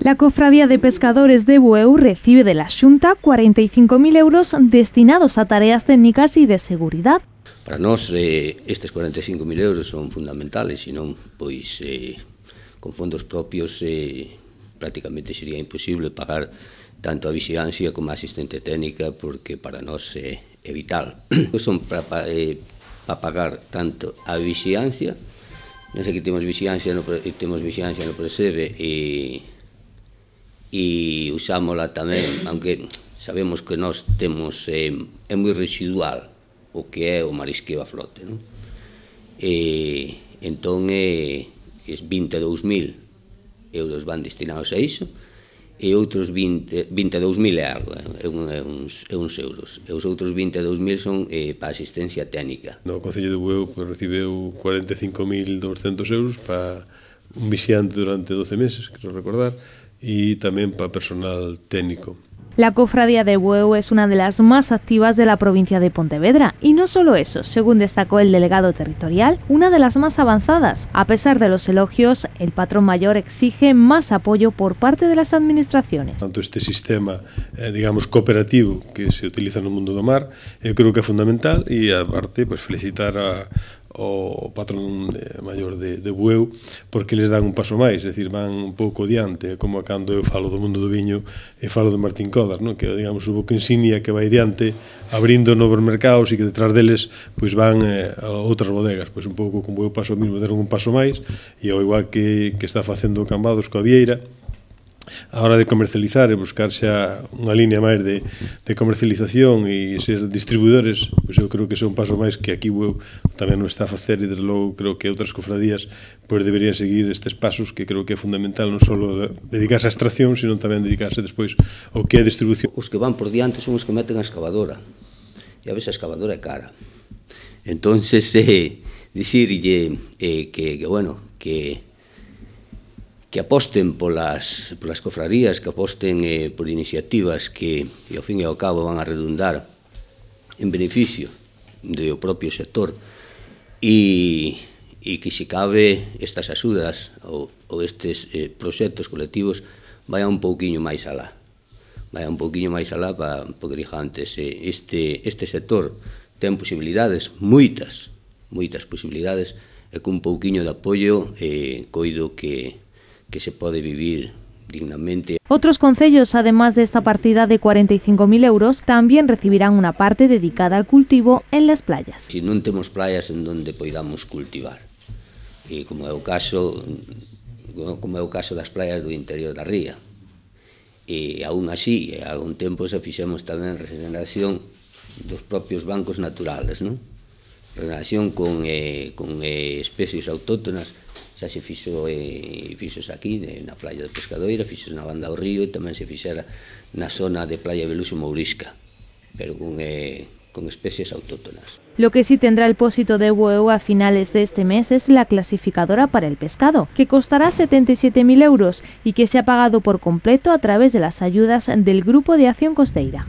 La Cofradía de Pescadores de Bueu recibe de la Junta 45.000 euros destinados a tareas técnicas y de seguridad. Para nosotros estos 45.000 euros son fundamentales, si no, pues eh, con fondos propios eh, prácticamente sería imposible pagar tanto a vigilancia como a asistente técnica porque para nosotros eh, vital. son para pagar tanto a vigilancia Pensa que temos vixiancia no, temos vixiancia no Presebe e, e usámola tamén, aunque sabemos que nós temos, eh, é moi residual o que é o marisqueo a flote, non? E, entón, é, eh, es 22.000 euros van destinados a iso, e outros 20, 22.000 e algo, é, un, é, uns, é uns euros. E os outros 22.000 son eh, para asistencia técnica. No, o Concello de Bueu pues, recibeu 45.200 euros para un vixiante durante 12 meses, quero recordar, e tamén para personal técnico. La cofradía de huevo es una de las más activas de la provincia de Pontevedra y no solo eso, según destacó el delegado territorial, una de las más avanzadas. A pesar de los elogios, el patrón mayor exige más apoyo por parte de las administraciones. Tanto este sistema, eh, digamos, cooperativo que se utiliza en el mundo do mar, yo eh, creo que es fundamental y aparte, pues felicitar a, o patrón de, maior de, de Bueu porque eles dan un paso máis, é dicir, van un pouco diante, como cando eu falo do mundo do viño e falo de Martín Codar, non? que digamos o boca insignia que vai diante abrindo novos mercados e que detrás deles pois van eh, a outras bodegas, pois un pouco como eu paso o mismo, deron un paso máis e ao igual que, que está facendo o Cambados coa Vieira, a hora de comercializar e buscar xa unha línea máis de, de comercialización e ser distribuidores, pois eu creo que é un paso máis que aquí eu tamén non está a facer e desde logo creo que outras cofradías pois deberían seguir estes pasos que creo que é fundamental non só dedicarse á extracción, sino tamén dedicarse despois ao que é distribución. Os que van por diante son os que meten a excavadora e a veces a excavadora é cara. Entonces, eh, dicirlle eh, que, que, bueno, que que aposten polas, polas cofrarías, que aposten eh, por iniciativas que, que ao fin e ao cabo van a redundar en beneficio do propio sector e, e que se cabe estas axudas ou, ou estes eh, proxectos colectivos vai un pouquiño máis alá Vai un pouquiño máis alá para, porque dixo antes eh, este, este sector ten posibilidades moitas, moitas posibilidades e cun pouquiño de apoio eh, coido que que se pode vivir dignamente. Otros concellos, además de esta partida de 45.000 euros, también recibirán una parte dedicada al cultivo en las playas. Si non temos playas en donde poidamos cultivar, e como é o caso como é o caso das playas do interior da ría. E aún así, algún tempo se fixemos tamén regeneración dos propios bancos naturales, non? relación con, eh, con eh, especies autóctonas ya se fixo eh, fixos aquí na playa de Pescadoira, en la banda do río y e también se fixera na zona de Playa Beluso Mourisca, pero con, eh, con especies autóctonas. Lo que sí tendrá el pósito de UEU a finales de este mes es la clasificadora para el pescado, que costará 77.000 euros y que se ha pagado por completo a través de las ayudas del Grupo de Acción Costeira.